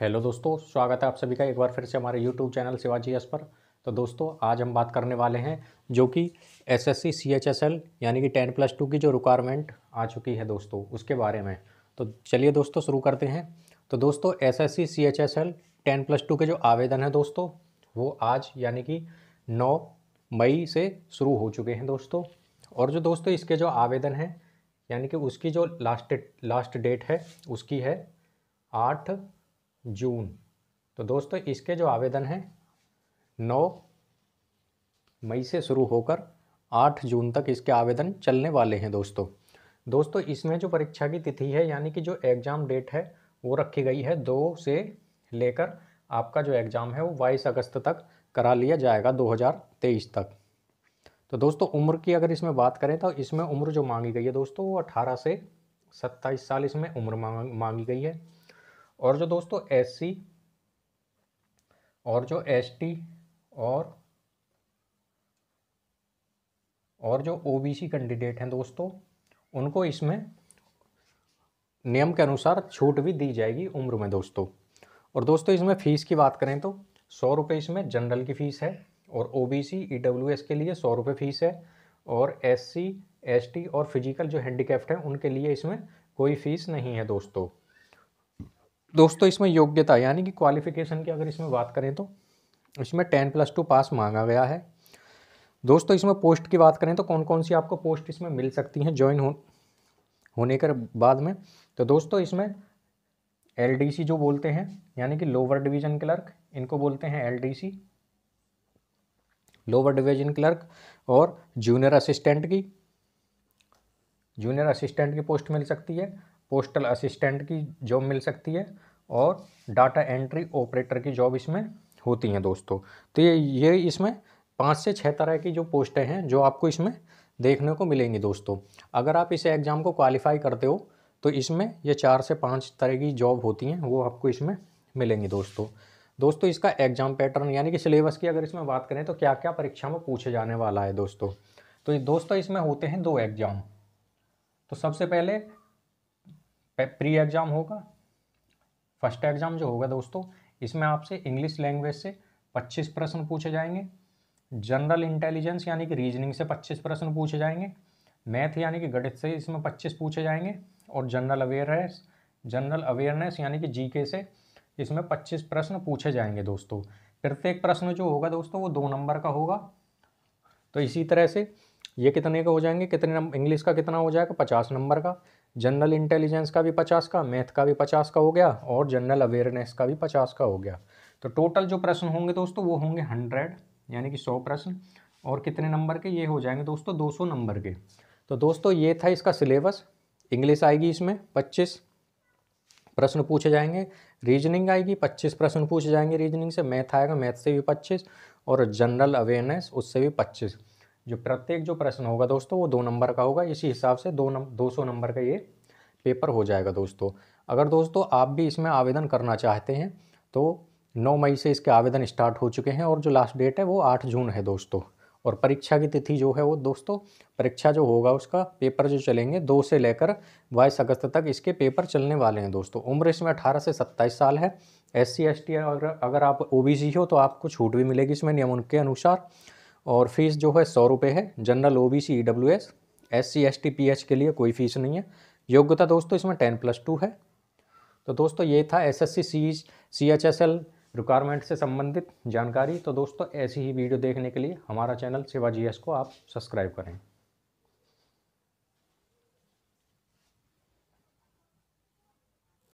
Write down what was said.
hello दोस्तों स्वागत है आप सभी का एक बार फिर से हमारे यूट्यूब चैनल शिवाजी एस पर तो दोस्तों आज हम बात करने वाले हैं जो कि S S C C H S L यानी कि टेन प्लस टू की जो रिक्वायरमेंट आ चुकी है दोस्तों उसके बारे में तो चलिए दोस्तों शुरू करते हैं तो दोस्तों S S C C H S L ten plus two के जो आवेदन हैं दोस्तों वो आज यानी कि नौ मई से शुरू हो चुके हैं दोस्तों और जो दोस्तों इसके जो आवेदन हैं यानी कि उसकी जो लास्ट लास्ट डेट है उसकी है आठ जून तो दोस्तों इसके जो आवेदन हैं नौ मई से शुरू होकर आठ जून तक इसके आवेदन चलने वाले हैं दोस्तों दोस्तों इसमें जो परीक्षा की तिथि है यानी कि जो एग्ज़ाम डेट है वो रखी गई है दो से लेकर आपका जो एग्ज़ाम है वो बाईस अगस्त तक करा लिया जाएगा 2023 तक तो दोस्तों उम्र की अगर इसमें बात करें तो इसमें उम्र जो मांगी गई है दोस्तों वो अठारह से सत्ताईस साल इसमें उम्र मांगी गई है और जो दोस्तों एस और जो एस और और जो ओ कैंडिडेट हैं दोस्तों उनको इसमें नियम के अनुसार छूट भी दी जाएगी उम्र में दोस्तों और दोस्तों इसमें फ़ीस की बात करें तो सौ रुपये इसमें जनरल की फ़ीस है और O B C E W S के लिए सौ रुपये फ़ीस है और एस सी एस टी और फिजिकल जो हैंडीकैप्ट हैं उनके लिए इसमें कोई फ़ीस नहीं है दोस्तों दोस्तों इसमें योग्यता यानी कि क्वालिफिकेशन की अगर इसमें बात करें तो इसमें टेन प्लस टू पास मांगा गया है दोस्तों इसमें पोस्ट की बात करें तो कौन कौन सी आपको पोस्ट इसमें मिल सकती हैं ज्वाइन हो होने के बाद में तो दोस्तों इसमें एल जो बोलते हैं यानी कि लोअर डिवीजन क्लर्क इनको बोलते हैं एल लोअर डिवीजन क्लर्क और जूनियर असिस्टेंट की जूनियर असिस्टेंट की पोस्ट मिल सकती है पोस्टल असिस्टेंट की जॉब मिल सकती है और डाटा एंट्री ऑपरेटर की जॉब इसमें होती हैं दोस्तों तो ये ये इसमें पाँच से छः तरह की जो पोस्टें हैं जो आपको इसमें देखने को मिलेंगी दोस्तों अगर आप इस एग्ज़ाम को क्वालिफाई करते हो तो इसमें ये चार से पाँच तरह की जॉब होती हैं वो आपको इसमें मिलेंगी दोस्तों दोस्तों इसका एग्ज़ाम पैटर्न यानी कि सिलेबस की अगर इसमें बात करें तो क्या क्या परीक्षा में पूछे जाने वाला है दोस्तों तो दोस्तों इसमें होते हैं दो एग्ज़ाम तो सबसे पहले प्री एग्ज़ाम होगा फर्स्ट एग्ज़ाम जो होगा दोस्तों इसमें आपसे इंग्लिश लैंग्वेज से 25 प्रश्न पूछे जाएंगे जनरल इंटेलिजेंस यानी कि रीजनिंग से 25 प्रश्न पूछे जाएंगे मैथ यानी कि गणित से इसमें 25 पूछे जाएंगे और जनरल अवेयरनेस जनरल अवेयरनेस यानी कि जी से इसमें पच्चीस प्रश्न पूछे जाएंगे दोस्तों प्रत्येक प्रश्न जो होगा दोस्तों वो दो नंबर का होगा तो इसी तरह से ये कितने का हो जाएंगे कितने इंग्लिश का कितना हो जाएगा पचास नंबर का जनरल इंटेलिजेंस का भी पचास का मैथ का भी पचास का हो गया और जनरल अवेयरनेस का भी पचास का हो गया तो टोटल जो प्रश्न होंगे दोस्तों वो होंगे हंड्रेड यानी कि सौ प्रश्न और कितने नंबर के ये हो जाएंगे दोस्तों दो सौ नंबर के तो दोस्तों ये था इसका सिलेबस इंग्लिश आएगी इसमें पच्चीस प्रश्न पूछे जाएंगे रीजनिंग आएगी पच्चीस प्रश्न पूछे जाएंगे रीजनिंग से मैथ आएगा मैथ से भी पच्चीस और जनरल अवेयरनेस उससे भी पच्चीस जो प्रत्येक जो प्रश्न होगा दोस्तों वो दो नंबर का होगा इसी हिसाब से दो नंबर दो सौ नंबर का ये पेपर हो जाएगा दोस्तों अगर दोस्तों आप भी इसमें आवेदन करना चाहते हैं तो नौ मई से इसके आवेदन स्टार्ट हो चुके हैं और जो लास्ट डेट है वो आठ जून है दोस्तों और परीक्षा की तिथि जो है वो दोस्तों परीक्षा जो होगा उसका पेपर जो चलेंगे दो से लेकर बाईस अगस्त तक इसके पेपर चलने वाले हैं दोस्तों उम्र इसमें अठारह से सत्ताईस साल है एस सी एस टी अगर आप ओ बी सी हो तो आपको छूट भी मिलेगी इसमें नियम के अनुसार और फ़ीस जो है सौ रुपये है general O B C E W S S C S T P H के लिए कोई फ़ीस नहीं है योग्यता दोस्तों इसमें टेन प्लस टू है तो दोस्तों ये था S S C C C H S L requirement से संबंधित जानकारी तो दोस्तों ऐसी ही वीडियो देखने के लिए हमारा चैनल शिवा जी एस को आप सब्सक्राइब करें